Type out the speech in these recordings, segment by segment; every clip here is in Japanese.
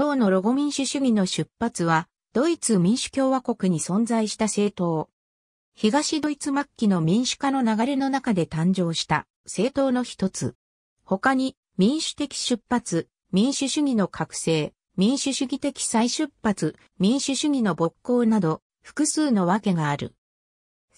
党のロゴ民主主義の出発は、ドイツ民主共和国に存在した政党。東ドイツ末期の民主化の流れの中で誕生した政党の一つ。他に民主的出発、民主主義の覚醒、民主主義的再出発、民主主義の勃興など複数のわけがある。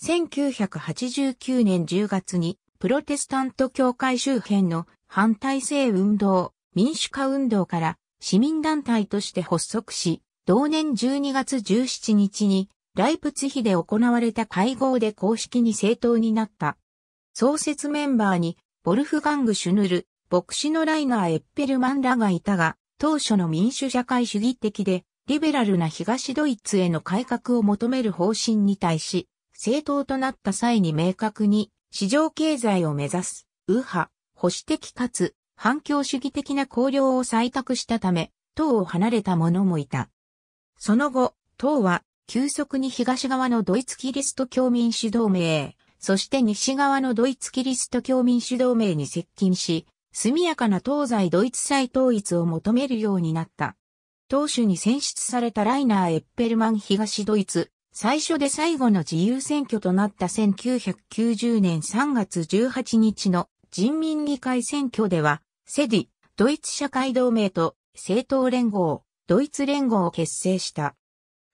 1989年10月にプロテスタント教会周辺の反体制運動、民主化運動から市民団体として発足し、同年12月17日にライプツヒで行われた会合で公式に政党になった。創設メンバーに、ボルフガング・シュヌル、牧師のライナー・エッペルマンらがいたが、当初の民主社会主義的で、リベラルな東ドイツへの改革を求める方針に対し、政党となった際に明確に、市場経済を目指す、右派、保守的かつ反共主義的な綱領を採択したため、党を離れた者もいた。その後、党は急速に東側のドイツキリスト教民主同盟、そして西側のドイツキリスト教民主同盟に接近し、速やかな東西ドイツ再統一を求めるようになった。党首に選出されたライナー・エッペルマン東ドイツ、最初で最後の自由選挙となった1990年3月18日の人民議会選挙では、セディ、ドイツ社会同盟と政党連合、ドイツ連合を結成した。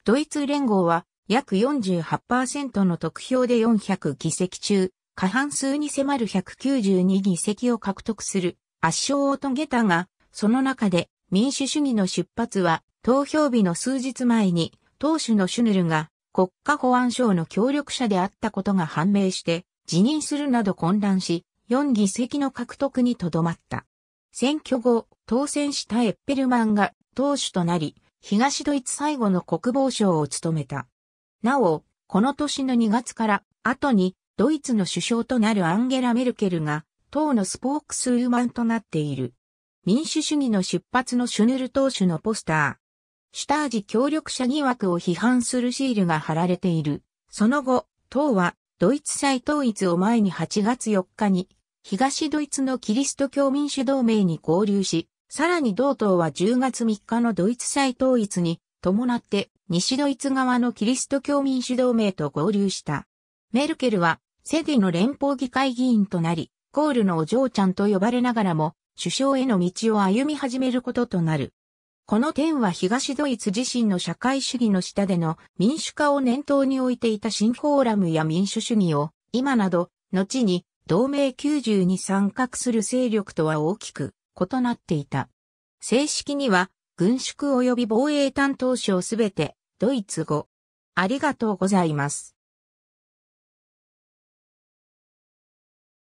ドイツ連合は約48%の得票で400議席中、過半数に迫る192議席を獲得する圧勝を遂げたが、その中で民主主義の出発は投票日の数日前に党首のシュヌルが国家保安省の協力者であったことが判明して辞任するなど混乱し、4議席の獲得にとどまった。選挙後、当選したエッペルマンが党首となり、東ドイツ最後の国防省を務めた。なお、この年の2月から後にドイツの首相となるアンゲラ・メルケルが党のスポークスウーマンとなっている。民主主義の出発のシュネル党首のポスター。シュタージ協力者疑惑を批判するシールが貼られている。その後、党はドイツ再統一を前に8月4日に東ドイツのキリスト教民主同盟に合流し、さらに同党は10月3日のドイツ再統一に伴って西ドイツ側のキリスト教民主同盟と合流した。メルケルはセディの連邦議会議員となり、コールのお嬢ちゃんと呼ばれながらも首相への道を歩み始めることとなる。この点は東ドイツ自身の社会主義の下での民主化を念頭に置いていた新フォーラムや民主主義を、今など、後に同盟90に参画する勢力とは大きく異なっていた。正式には、軍縮及び防衛担当省すべて、ドイツ語。ありがとうございます。